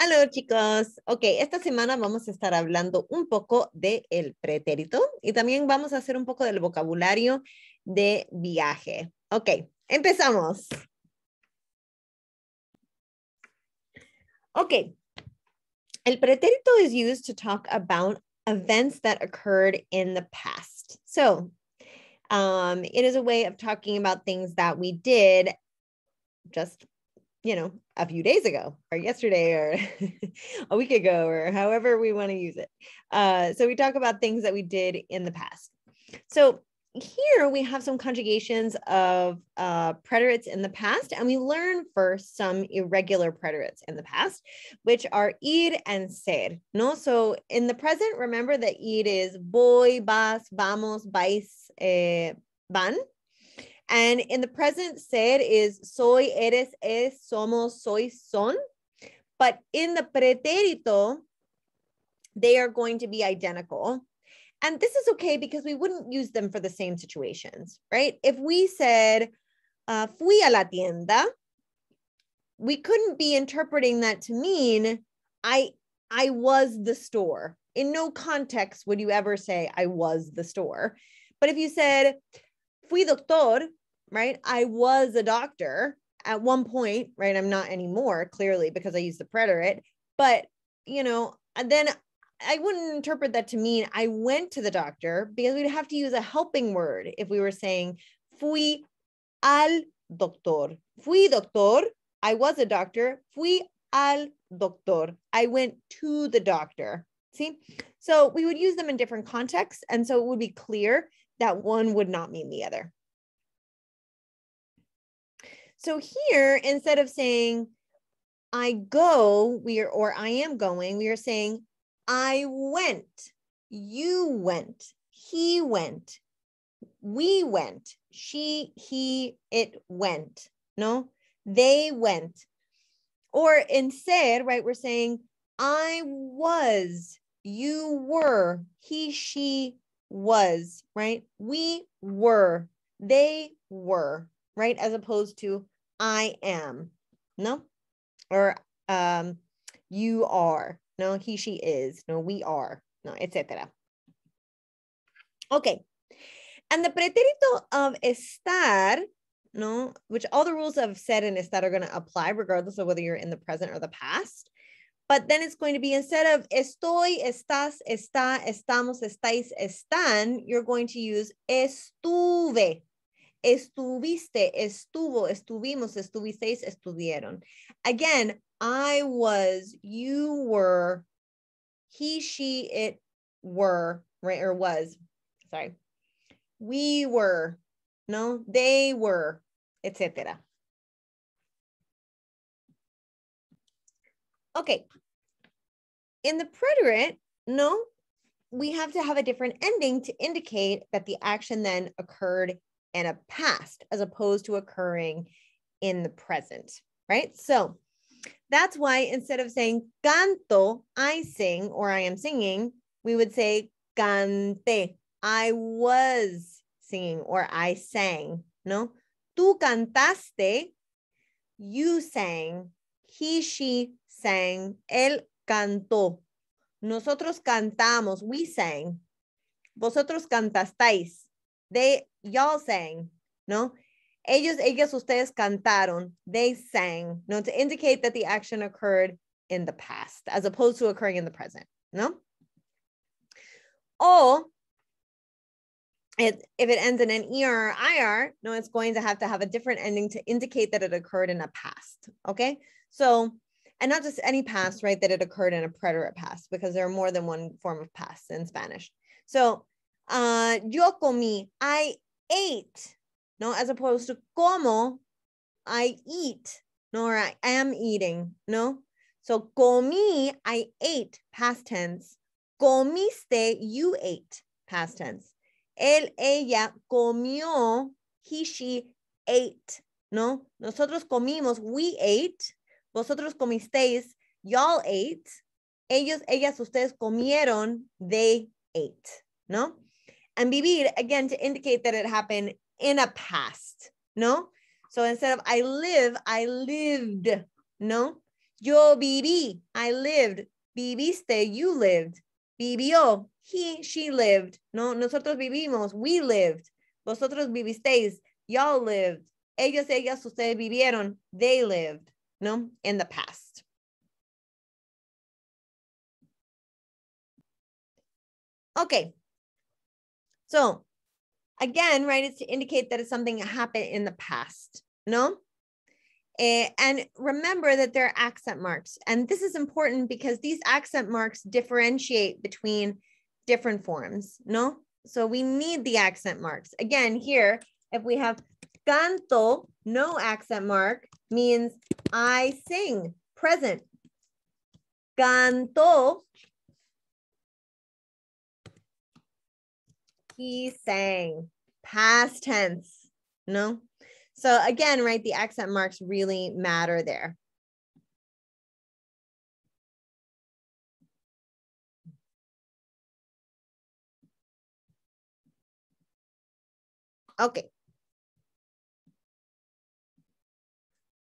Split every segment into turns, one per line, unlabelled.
Hola chicos. Ok, esta semana vamos a estar hablando un poco del pretérito y también vamos a hacer un poco del vocabulario de viaje. Ok, empezamos. Ok, el pretérito is used to talk about events that occurred in the past. So, um, it is a way of talking about things that we did just you know, a few days ago or yesterday or a week ago or however we want to use it. Uh, so we talk about things that we did in the past. So here we have some conjugations of uh, preterites in the past, and we learn first some irregular preterites in the past, which are ir and ser. No, so in the present, remember that ir is voy, vas, vamos, vais, eh, van, and in the present ser is soy, eres, es, somos, soy, son. But in the pretérito, they are going to be identical. And this is okay because we wouldn't use them for the same situations, right? If we said, uh, fui a la tienda, we couldn't be interpreting that to mean I I was the store. In no context would you ever say I was the store. But if you said fui doctor, right? I was a doctor at one point, right? I'm not anymore, clearly, because I use the preterite. But, you know, uh, then I wouldn't interpret that to mean I went to the doctor because we'd have to use a helping word if we were saying fui al doctor. Fui doctor. I was a doctor. Fui al doctor. I went to the doctor. See? So we would use them in different contexts. And so it would be clear that one would not mean the other. So here, instead of saying, I go, we are, or I am going, we are saying, I went, you went, he went, we went, she, he, it went. No, they went. Or in ser, right, we're saying, I was, you were, he, she was, right? We were, they were right? As opposed to I am, no? Or um, you are, no, he, she is, no, we are, no, etc. Okay. And the pretérito of estar, no, which all the rules of said and estar are going to apply regardless of whether you're in the present or the past. But then it's going to be instead of estoy, estás, está, estamos, estáis, están, you're going to use estuve estuviste, estuvo, estuvimos, estuvisteis, estuvieron. Again, I was, you were, he, she, it were, right, or was, sorry. We were, no, they were, etc. Okay. In the preterite, no, we have to have a different ending to indicate that the action then occurred and a past as opposed to occurring in the present, right? So that's why instead of saying canto, I sing or I am singing, we would say cante, I was singing or I sang, no? Tú cantaste, you sang, he, she sang, él cantó, nosotros cantamos, we sang, vosotros cantasteis, they, y'all sang, ¿no? Ellos, ellas, ustedes cantaron. They sang, ¿no? To indicate that the action occurred in the past as opposed to occurring in the present, ¿no? O it, if it ends in an ER or IR, no, it's going to have to have a different ending to indicate that it occurred in a past, okay? So, and not just any past, right, that it occurred in a preterite past because there are more than one form of past in Spanish. So uh, yo comí, I ate, no, as opposed to como, I eat, no, or I am eating, no. So comí, I ate, past tense. Comiste, you ate, past tense. Él, ella comió, he, she ate, no. Nosotros comimos, we ate. Vosotros comisteis, y'all ate. Ellos, ellas, ustedes comieron, they ate, ¿no? And vivir, again, to indicate that it happened in a past, ¿no? So instead of I live, I lived, ¿no? Yo viví, I lived. Viviste, you lived. Vivió, he, she lived. No, nosotros vivimos, we lived. Vosotros vivisteis, y'all lived. Ellos, ellas, ustedes vivieron, they lived, ¿no? In the past. Okay, so again, right, it's to indicate that it's something that happened in the past, no? Eh, and remember that there are accent marks. And this is important because these accent marks differentiate between different forms, no? So we need the accent marks. Again, here, if we have canto, no accent mark, means I sing, present. Canto he sang past tense no so again right the accent marks really matter there okay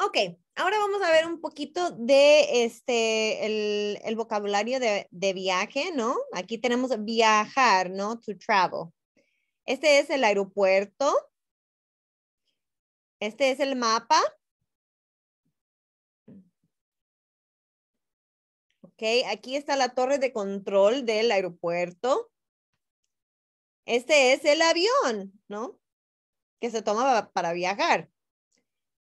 okay ahora vamos a ver un poquito de este, el, vocabulario de, de, viaje, ¿no? Aquí tenemos viajar, ¿no? To travel. Este es el aeropuerto. Este es el mapa. Ok, aquí está la torre de control del aeropuerto. Este es el avión, ¿no? Que se toma para viajar.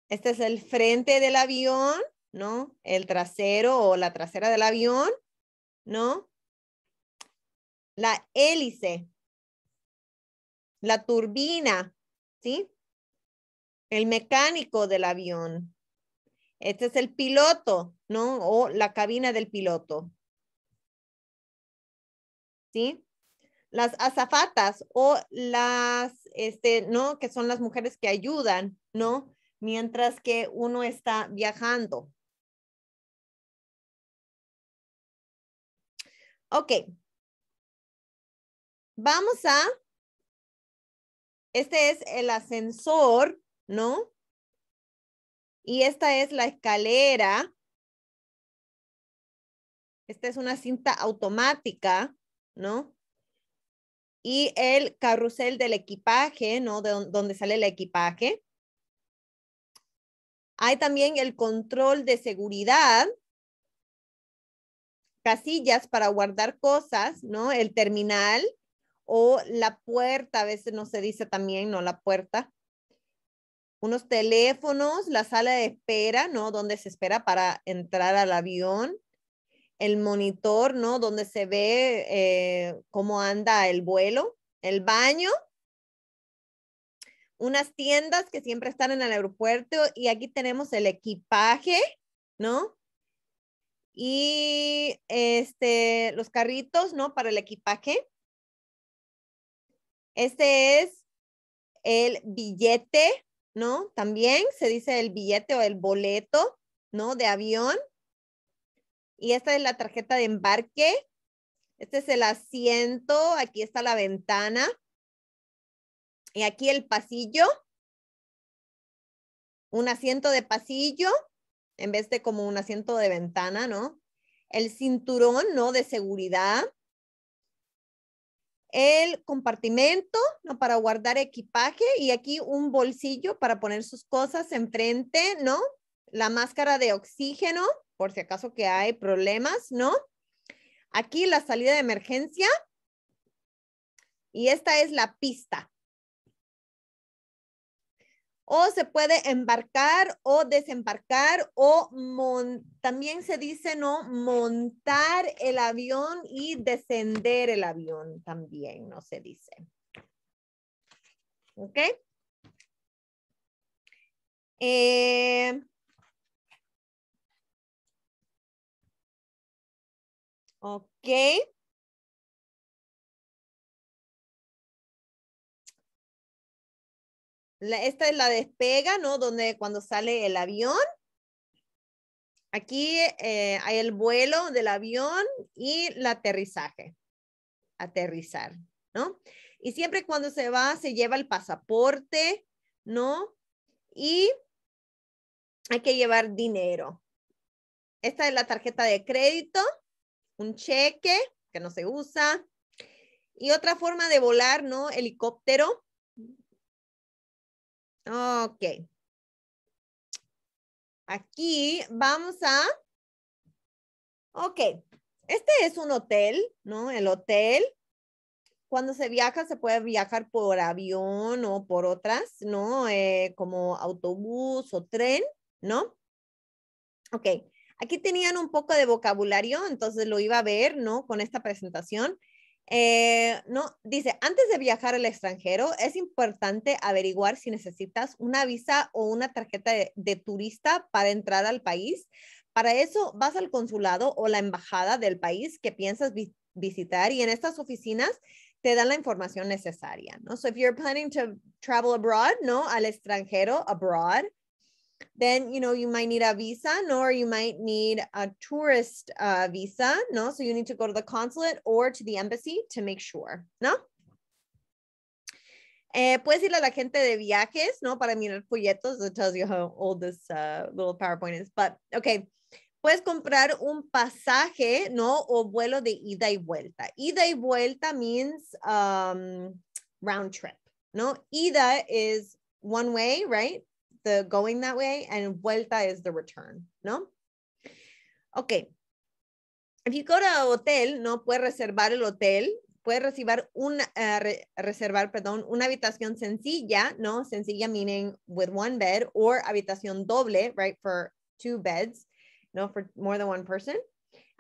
Este es el frente del avión, ¿no? El trasero o la trasera del avión, ¿no? La hélice, la turbina, ¿sí? El mecánico del avión. Este es el piloto, ¿no? O la cabina del piloto. ¿Sí? Las azafatas o las, este, ¿no? Que son las mujeres que ayudan, ¿no? mientras que uno está viajando. Ok. Vamos a, este es el ascensor, ¿no? Y esta es la escalera. Esta es una cinta automática, ¿no? Y el carrusel del equipaje, ¿no? De donde sale el equipaje. Hay también el control de seguridad, casillas para guardar cosas, ¿no? El terminal o la puerta, a veces no se dice también, ¿no? La puerta. Unos teléfonos, la sala de espera, ¿no? Donde se espera para entrar al avión. El monitor, ¿no? Donde se ve eh, cómo anda el vuelo. El baño, unas tiendas que siempre están en el aeropuerto y aquí tenemos el equipaje, ¿no? Y este, los carritos, ¿no? Para el equipaje. Este es el billete, ¿no? También se dice el billete o el boleto, ¿no? De avión. Y esta es la tarjeta de embarque. Este es el asiento. Aquí está la ventana y aquí el pasillo, un asiento de pasillo, en vez de como un asiento de ventana, ¿no? El cinturón, ¿no? De seguridad. El compartimento, ¿no? Para guardar equipaje y aquí un bolsillo para poner sus cosas enfrente, ¿no? La máscara de oxígeno, por si acaso que hay problemas, ¿no? Aquí la salida de emergencia. Y esta es la pista, o se puede embarcar o desembarcar o también se dice no montar el avión y descender el avión también no se dice. ¿Ok? Eh, ok. esta es la despega, ¿no? Donde cuando sale el avión. Aquí eh, hay el vuelo del avión y el aterrizaje. Aterrizar, ¿no? Y siempre cuando se va, se lleva el pasaporte, ¿no? Y hay que llevar dinero. Esta es la tarjeta de crédito, un cheque que no se usa. Y otra forma de volar, ¿no? Helicóptero, Ok. Aquí vamos a... Ok. Este es un hotel, ¿no? El hotel. Cuando se viaja, se puede viajar por avión o por otras, ¿no? Eh, como autobús o tren, ¿no? Ok. Aquí tenían un poco de vocabulario, entonces lo iba a ver, ¿no? Con esta presentación. Eh, no, dice, antes de viajar al extranjero, es importante averiguar si necesitas una visa o una tarjeta de, turista para entrar al país. Para eso vas al consulado o la embajada del país que piensas visitar y en estas oficinas te dan la información necesaria, ¿no? So if you're planning to travel abroad, ¿no? Al extranjero, abroad, then you know you might need a visa no or you might need a tourist uh, visa no so you need to go to the consulate or to the embassy to make sure no eh, puedes ir a la gente de viajes no para mirar folletos that tells you how old this uh, little powerpoint is but okay puedes comprar un pasaje no o vuelo de ida y vuelta ida y vuelta means um, round trip no ida is one way right the going that way and vuelta is the return, ¿no? Okay. If you go to hotel, no puede reservar el hotel, puede reservar un uh, re reservar, perdón, una habitación sencilla, ¿no? Sencilla meaning with one bed or habitación doble, right, for two beds, no, for more than one person.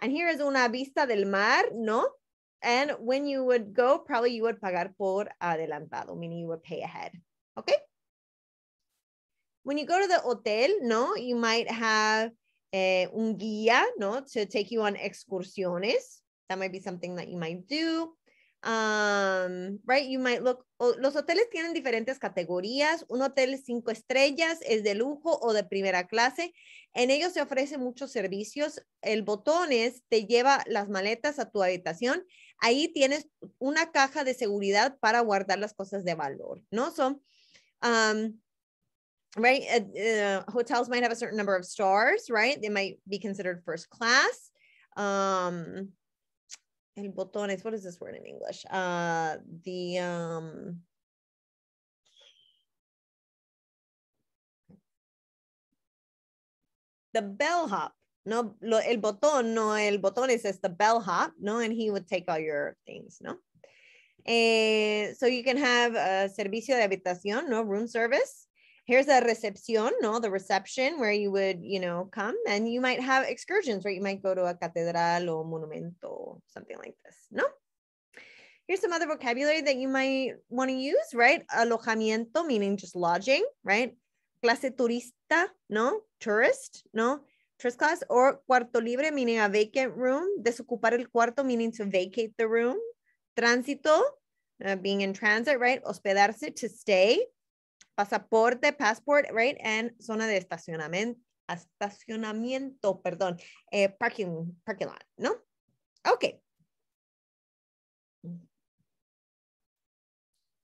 And here is una vista del mar, ¿no? And when you would go, probably you would pagar por adelantado, meaning you would pay ahead. Okay? when you go to the hotel, no, you might have eh, un guía, no, to take you on excursiones. That might be something that you might do. Um, right, you might look, los hoteles tienen diferentes categorías. Un hotel cinco estrellas es de lujo o de primera clase. En ellos se ofrecen muchos servicios. El es te lleva las maletas a tu habitación. Ahí tienes una caja de seguridad para guardar las cosas de valor, ¿no? Son, um, right? Uh, uh, hotels might have a certain number of stars, right? They might be considered first class. Um, el botones, what is this word in English? Uh, the, um, the bellhop. No, lo, el botón, no, el botón is the bellhop, no, and he would take all your things, no? And eh, so you can have a servicio de habitación, no, room service here's a recepción, no, the reception where you would, you know, come and you might have excursions, right? You might go to a catedral or monumento, something like this, no? Here's some other vocabulary that you might want to use, right? Alojamiento, meaning just lodging, right? Clase turista, no? Tourist, no? tourist class or cuarto libre, meaning a vacant room. Desocupar el cuarto, meaning to vacate the room. Tránsito, uh, being in transit, right? Hospedarse, to stay. pasaporte, passport, right? And zona de estacionamiento, estacionamiento, perdón, eh, parking, parking lot, ¿no? Ok.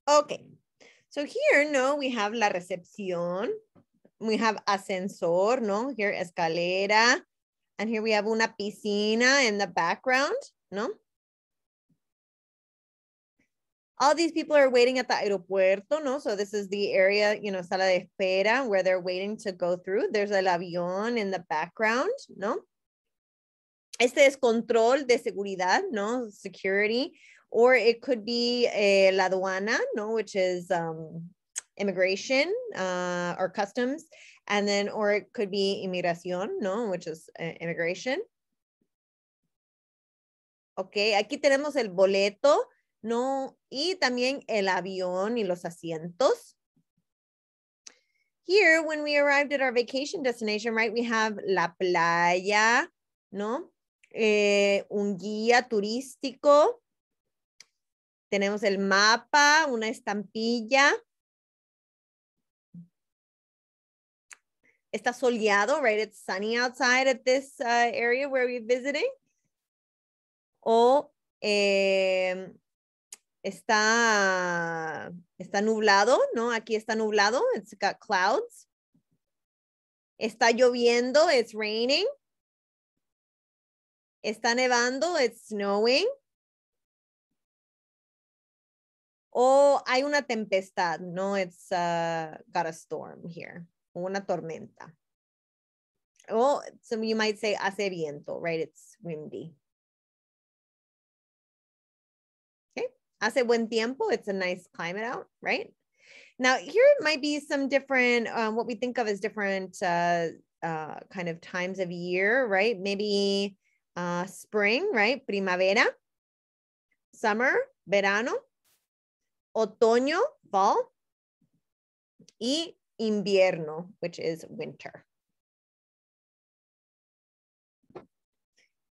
Okay. So here, no, we have la recepción. We have ascensor, no? Here, escalera. And here we have una piscina in the background, no? all these people are waiting at the aeropuerto, no? So this is the area, you know, sala de espera, where they're waiting to go through. There's el avión in the background, no? Este es control de seguridad, no? Security. Or it could be eh, la aduana, no? Which is um, immigration uh, or customs. And then, or it could be inmigración, no? Which is uh, immigration. Okay, aquí tenemos el boleto. No, y también el avión y los asientos. Here, when we arrived at our vacation destination, right, we have la playa, ¿no? Eh, un guía turístico. Tenemos el mapa, una estampilla. Está soleado, right? It's sunny outside at this uh, area where we're visiting. O eh, está, está nublado, ¿no? Aquí está nublado, it's got clouds. Está lloviendo, it's raining. Está nevando, it's snowing. O oh, hay una tempestad, ¿no? It's uh, got a storm here, una tormenta. Oh, so you might say hace viento, right? It's windy. hace buen tiempo. It's a nice climate out, right? Now, here might be some different, um, what we think of as different uh, uh, kind of times of year, right? Maybe uh, spring, right? Primavera, summer, verano, otoño, fall, y invierno, which is winter.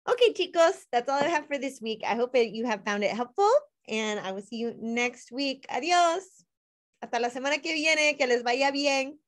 Okay, chicos, that's all I have for this week. I hope that you have found it helpful, and I will see you next week. Adios. Hasta la semana que viene. Que les vaya bien.